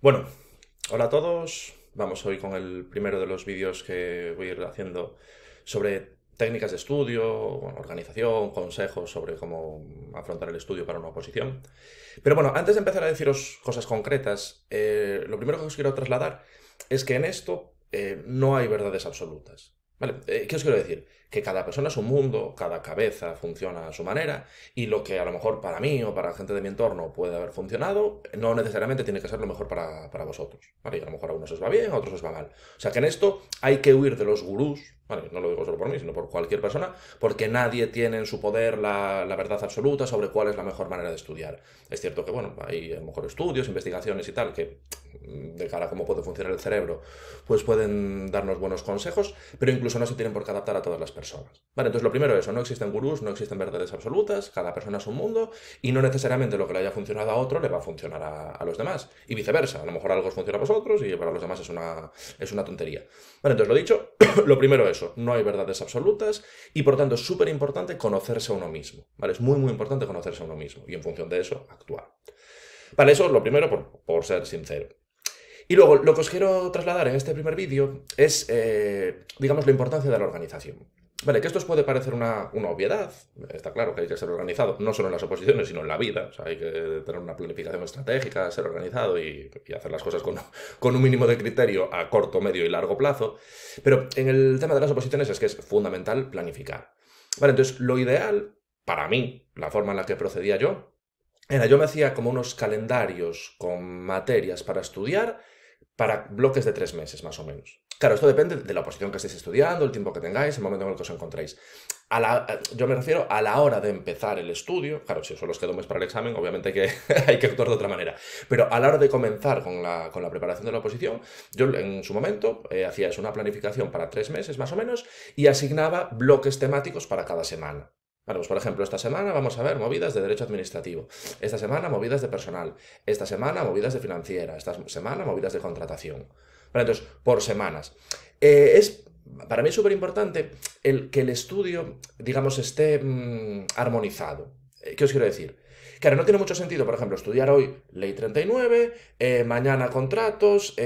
Bueno, hola a todos. Vamos hoy con el primero de los vídeos que voy a ir haciendo sobre técnicas de estudio, organización, consejos sobre cómo afrontar el estudio para una oposición. Pero bueno, antes de empezar a deciros cosas concretas, eh, lo primero que os quiero trasladar es que en esto eh, no hay verdades absolutas. Vale, eh, ¿Qué os quiero decir? Que cada persona es un mundo, cada cabeza funciona a su manera y lo que a lo mejor para mí o para la gente de mi entorno puede haber funcionado, no necesariamente tiene que ser lo mejor para, para vosotros. a lo mejor a unos os va bien, a otros os va mal. O sea que en esto hay que huir de los gurús, Vale, no lo digo solo por mí, sino por cualquier persona, porque nadie tiene en su poder la, verdad absoluta sobre cuál es la mejor manera de estudiar. Es cierto que, bueno, hay a lo mejor estudios, investigaciones y tal, que mm, de cara a cómo puede funcionar el cerebro, pues pueden darnos buenos consejos, pero incluso no se tienen por qué adaptar a todas las personas. Vale, entonces lo primero es eso, no existen gurús, no existen verdades absolutas, cada persona es un mundo, y no necesariamente lo que le haya funcionado a otro le va a funcionar a, los demás, y viceversa, a lo mejor algo funciona a vosotros y para los demás es una, es una tontería. Vale, entonces lo dicho, lo primero es no hay verdades absolutas y por tanto es súper importante conocerse a uno mismo, Es muy, muy importante conocerse a uno mismo y en función de eso actuar. eso es lo primero por, ser sincero. Y luego, lo que os quiero trasladar en este primer vídeo es, eh, digamos, la importancia de la organización. Vale, que esto os puede parecer una, obviedad, está claro que hay que ser organizado, no solo en las oposiciones, sino en la vida, o sea, hay que tener una planificación estratégica, ser organizado y, hacer las cosas con, con, un mínimo de criterio a corto, medio y largo plazo, pero en el tema de las oposiciones es que es fundamental planificar. Vale, entonces lo ideal, para mí, la forma en la que procedía yo, era yo me hacía como unos calendarios con materias para estudiar para bloques de tres meses más o menos. Claro, esto depende de la oposición que estéis estudiando, el tiempo que tengáis, el momento en el que os encontréis. yo me refiero a la hora de empezar el estudio. Claro, si solo os queda un mes para el examen, obviamente que, hay que actuar de otra manera. Pero a la hora de comenzar con la, preparación de la oposición, yo en su momento eh, hacía una planificación para tres meses más o menos y asignaba bloques temáticos para cada semana. Pues, por ejemplo, esta semana vamos a ver movidas de derecho administrativo, esta semana movidas de personal, esta semana movidas de financiera, esta semana movidas de contratación. Entonces, por semanas. Eh, es para mí es súper importante el, que el estudio, digamos, esté mm, armonizado. Eh, ¿Qué os quiero decir? Claro, no tiene mucho sentido, por ejemplo, estudiar hoy ley 39, eh, mañana contratos,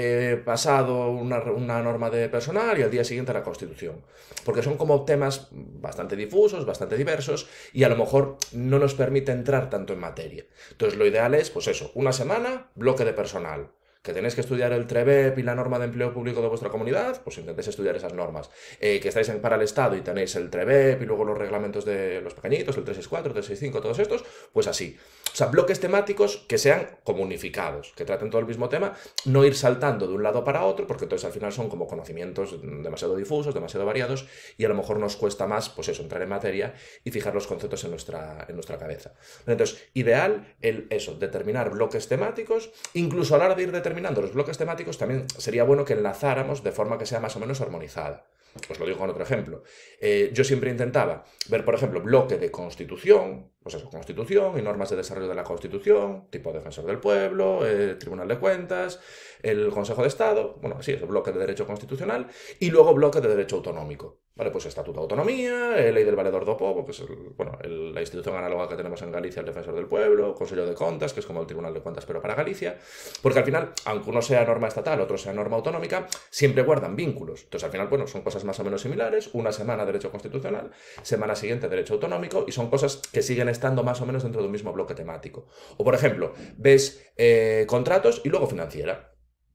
pasado una, una, norma de personal y al día siguiente la constitución. Porque son como temas bastante difusos, bastante diversos y a lo mejor no nos permite entrar tanto en materia. Entonces, lo ideal es, pues eso, una semana, bloque de personal que tenéis que estudiar el TREBEP y la norma de empleo público de vuestra comunidad, pues intentéis estudiar esas normas. Eh, que estáis para el Estado y tenéis el TREBEP y luego los reglamentos de los pequeñitos, el 364, 365, todos estos, pues así. O sea, bloques temáticos que sean comunificados, que traten todo el mismo tema, no ir saltando de un lado para otro, porque entonces al final son como conocimientos demasiado difusos, demasiado variados, y a lo mejor nos cuesta más, pues eso, entrar en materia y fijar los conceptos en nuestra, en nuestra cabeza. Entonces, ideal el, eso, determinar bloques temáticos, incluso a la de ir determinando terminando los bloques temáticos, también sería bueno que enlazáramos de forma que sea más o menos armonizada. Os lo digo con otro ejemplo. Eh, yo siempre intentaba ver, por ejemplo, bloque de constitución, pues eso, constitución y normas de desarrollo de la constitución, tipo defensor del pueblo, eh, tribunal de cuentas, el Consejo de Estado, bueno, así es bloque de derecho constitucional, y luego bloque de derecho autonómico. Vale, pues estatuto de autonomía, eh, ley del valedor do povo, que es bueno, la institución análoga que tenemos en Galicia, el defensor del pueblo, Consejo de Contas, que es como el tribunal de cuentas, pero para Galicia, porque al final, aunque uno sea norma estatal, otro sea norma autonómica, siempre guardan vínculos. Entonces, al final, bueno, son cosas más o menos similares, una semana derecho constitucional, semana siguiente derecho autonómico, y son cosas que siguen estando más o menos dentro de un mismo bloque temático. O por ejemplo, ves eh, contratos y luego financiera.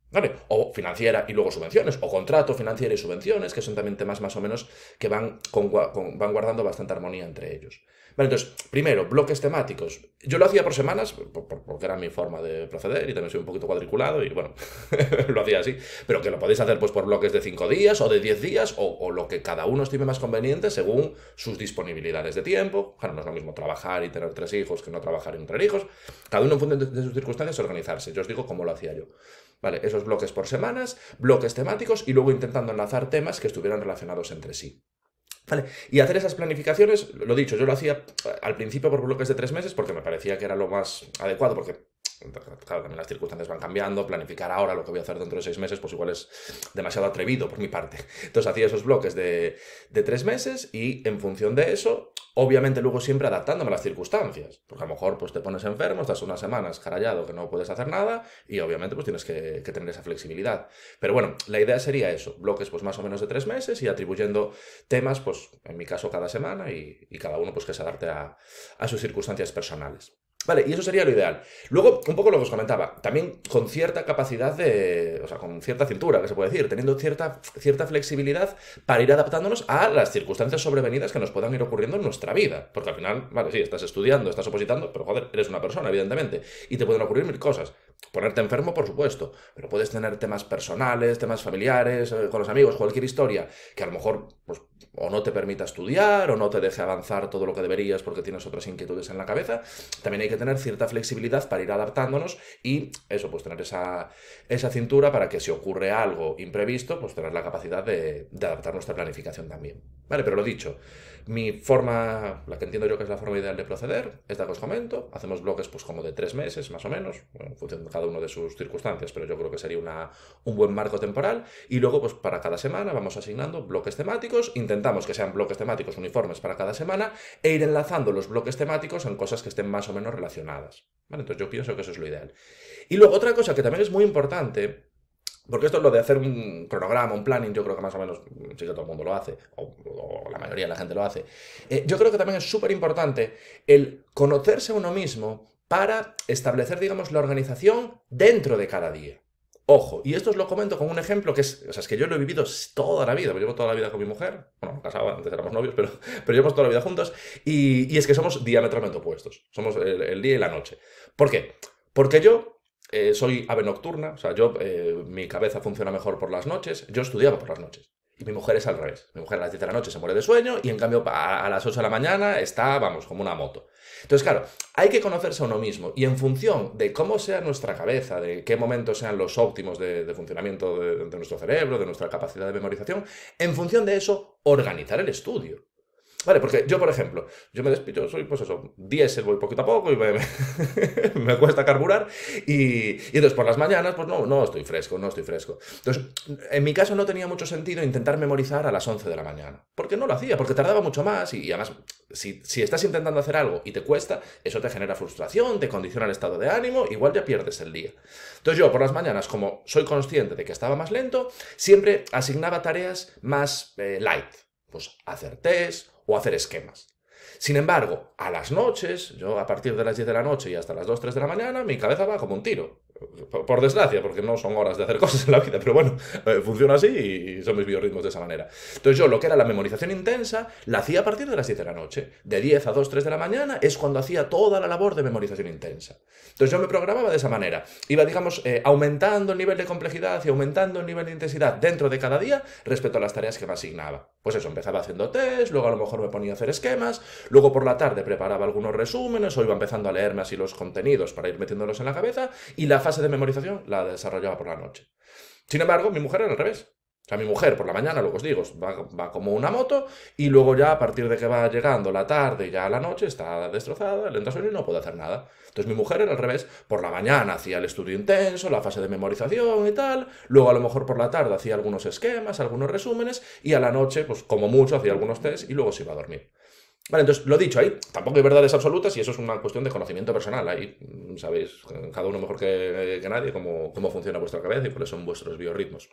¿Vale? O financiera y luego subvenciones, o contrato, financiera y subvenciones, que son también temas más o menos que van, van guardando bastante armonía entre ellos. Vale, entonces, primero, bloques temáticos. Yo lo hacía por semanas, porque era mi forma de proceder y también soy un poquito cuadriculado y bueno, lo hacía así. Pero que lo podéis hacer pues por bloques de 5 días o de 10 días o, lo que cada uno estime más conveniente según sus disponibilidades de tiempo. Claro, no es lo mismo trabajar y tener tres hijos que no trabajar y no tener hijos. Cada uno en función de, de sus circunstancias organizarse. Yo os digo cómo lo hacía yo. Vale, esos bloques por semanas, bloques temáticos y luego intentando enlazar temas que estuvieran relacionados entre sí. ¿Vale? Y hacer esas planificaciones, lo dicho, yo lo hacía al principio por bloques de tres meses porque me parecía que era lo más adecuado, porque claro, también las circunstancias van cambiando, planificar ahora lo que voy a hacer dentro de seis meses, pues igual es demasiado atrevido por mi parte. Entonces hacía esos bloques de, tres meses y en función de eso, obviamente luego siempre adaptándome a las circunstancias, porque a lo mejor pues te pones enfermo, estás unas semanas carallado que no puedes hacer nada y obviamente pues tienes que, tener esa flexibilidad. Pero bueno, la idea sería eso, bloques pues más o menos de tres meses y atribuyendo temas pues en mi caso cada semana y, cada uno pues que se adapte a sus circunstancias personales. Vale, y eso sería lo ideal. Luego, un poco lo que os comentaba, también con cierta capacidad de, o sea, con cierta cintura, que se puede decir, teniendo cierta, cierta flexibilidad para ir adaptándonos a las circunstancias sobrevenidas que nos puedan ir ocurriendo en nuestra vida. Porque al final, vale, sí, estás estudiando, estás opositando, pero joder, eres una persona, evidentemente, y te pueden ocurrir mil cosas. Ponerte enfermo, por supuesto, pero puedes tener temas personales, temas familiares, eh, con los amigos, cualquier historia, que a lo mejor pues, o no te permita estudiar, o no te deje avanzar todo lo que deberías porque tienes otras inquietudes en la cabeza, también hay que tener cierta flexibilidad para ir adaptándonos y eso, pues tener esa, cintura para que si ocurre algo imprevisto, pues tener la capacidad de, de adaptar nuestra planificación también. Vale, pero lo dicho, mi forma, la que entiendo yo que es la forma ideal de proceder, es la que os comento. Hacemos bloques pues como de tres meses, más o menos, en función de cada uno de sus circunstancias, pero yo creo que sería una, un buen marco temporal. Y luego, pues para cada semana vamos asignando bloques temáticos, intentamos que sean bloques temáticos uniformes para cada semana e ir enlazando los bloques temáticos en cosas que estén más o menos relacionadas. Entonces yo pienso que eso es lo ideal. Y luego otra cosa que también es muy importante porque esto es lo de hacer un cronograma, un planning, yo creo que más o menos mm, sí que todo el mundo lo hace, o, la mayoría de la gente lo hace. Eh, yo creo que también es súper importante el conocerse a uno mismo para establecer, digamos, la organización dentro de cada día. Ojo, y esto os lo comento con un ejemplo que es, o sea, es que yo lo he vivido toda la vida, me pues llevo toda la vida con mi mujer, bueno, casaba, antes éramos novios, pero, pero llevamos toda la vida juntos, y, es que somos diametralmente opuestos, somos el día y la noche. ¿Por qué? Porque yo eh, soy ave nocturna, o sea, yo, eh, mi cabeza funciona mejor por las noches, yo estudiaba por las noches. Y mi mujer es al revés. Mi mujer a las 10 de la noche se muere de sueño y en cambio a, las 8 de la mañana está, vamos, como una moto. Entonces, claro, hay que conocerse a uno mismo y en función de cómo sea nuestra cabeza, de qué momentos sean los óptimos de, funcionamiento de nuestro cerebro, de nuestra capacidad de memorización, en función de eso, organizar el estudio. Vale, porque yo, por ejemplo, yo me despido, soy pues eso, diésel, voy poquito a poco y me, cuesta carburar. Y, y, entonces por las mañanas, pues no, no estoy fresco, no estoy fresco. Entonces, en mi caso no tenía mucho sentido intentar memorizar a las 11 de la mañana. Porque no lo hacía, porque tardaba mucho más y, además, si, estás intentando hacer algo y te cuesta, eso te genera frustración, te condiciona el estado de ánimo, igual ya pierdes el día. Entonces yo por las mañanas, como soy consciente de que estaba más lento, siempre asignaba tareas más eh, light. Pues hacer test o hacer esquemas. Sin embargo, a las noches, yo a partir de las 10 de la noche y hasta las 2, 3 de la mañana, mi cabeza va como un tiro por desgracia, porque no son horas de hacer cosas en la vida, pero bueno, eh, funciona así y son mis biorritmos de esa manera. Entonces yo lo que era la memorización intensa la hacía a partir de las 10 de la noche. De 10 a 2, 3 de la mañana es cuando hacía toda la labor de memorización intensa. Entonces yo me programaba de esa manera. Iba, digamos, eh, aumentando el nivel de complejidad y aumentando el nivel de intensidad dentro de cada día respecto a las tareas que me asignaba. Pues eso, empezaba haciendo test, luego a lo mejor me ponía a hacer esquemas, luego por la tarde preparaba algunos resúmenes o iba empezando a leerme así los contenidos para ir metiéndolos en la cabeza y la fase de memorización la desarrollaba por la noche. Sin embargo, mi mujer era al revés. O sea, mi mujer por la mañana, luego os digo, va, como una moto y luego ya a partir de que va llegando la tarde y ya la noche está destrozada, le entra sueño y no puede hacer nada. Entonces mi mujer era al revés, por la mañana hacía el estudio intenso, la fase de memorización y tal, luego a lo mejor por la tarde hacía algunos esquemas, algunos resúmenes y a la noche, pues como mucho, hacía algunos test y luego se iba a dormir. Vale, entonces lo dicho, ahí tampoco hay verdades absolutas y eso es una cuestión de conocimiento personal. Ahí sabéis, cada uno mejor que, nadie, cómo, cómo funciona vuestra cabeza y cuáles son vuestros biorritmos.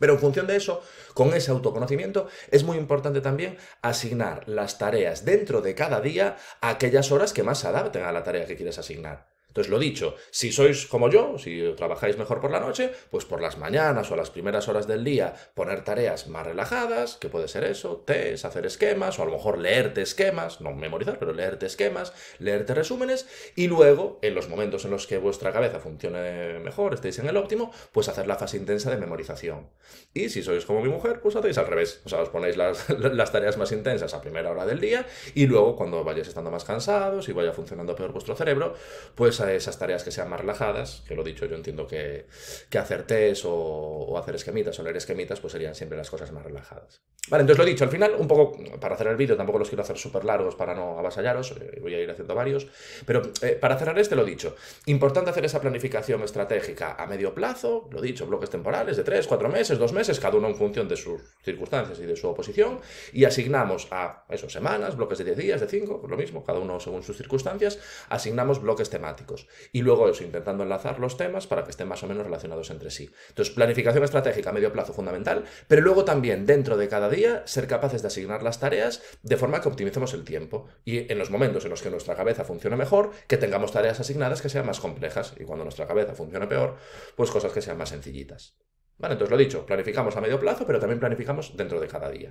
Pero en función de eso, con ese autoconocimiento, es muy importante también asignar las tareas dentro de cada día a aquellas horas que más se adapten a la tarea que quieres asignar. Entonces, lo dicho, si sois como yo, si trabajáis mejor por la noche, pues por las mañanas o las primeras horas del día, poner tareas más relajadas, que puede ser eso, test, hacer esquemas, o a lo mejor leerte esquemas, no memorizar, pero leerte esquemas, leerte resúmenes, y luego, en los momentos en los que vuestra cabeza funcione mejor, estéis en el óptimo, pues hacer la fase intensa de memorización. Y si sois como mi mujer, pues hacéis al revés, o sea, os ponéis las, las tareas más intensas a primera hora del día, y luego, cuando vayáis estando más cansados y vaya funcionando peor vuestro cerebro, pues esas tareas que sean más relajadas, que lo he dicho, yo entiendo que, que hacer test o, hacer esquemitas o leer esquemitas, pues serían siempre las cosas más relajadas. Vale, entonces lo he dicho, al final, un poco para hacer el vídeo, tampoco los quiero hacer súper largos para no avasallaros, eh, voy a ir haciendo varios, pero eh, para cerrar este lo he dicho, importante hacer esa planificación estratégica a medio plazo, lo he dicho, bloques temporales de 3, 4 meses, 2 meses, cada uno en función de sus circunstancias y de su oposición, y asignamos a esos semanas, bloques de 10 días, de 5, lo mismo, cada uno según sus circunstancias, asignamos bloques temáticos. Y luego intentando enlazar los temas para que estén más o menos relacionados entre sí. Entonces, planificación estratégica a medio plazo fundamental, pero luego también dentro de cada día ser capaces de asignar las tareas de forma que optimicemos el tiempo. Y en los momentos en los que nuestra cabeza funciona mejor, que tengamos tareas asignadas que sean más complejas. Y cuando nuestra cabeza funciona peor, pues cosas que sean más sencillitas. Vale, entonces lo dicho, planificamos a medio plazo, pero también planificamos dentro de cada día.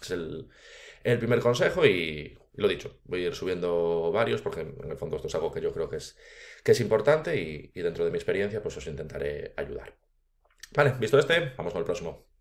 Es el primer consejo y lo dicho, voy a ir subiendo varios porque en el fondo esto es algo que yo creo que es, que es importante y, dentro de mi experiencia pues os intentaré ayudar. Vale, visto este, vamos con el próximo.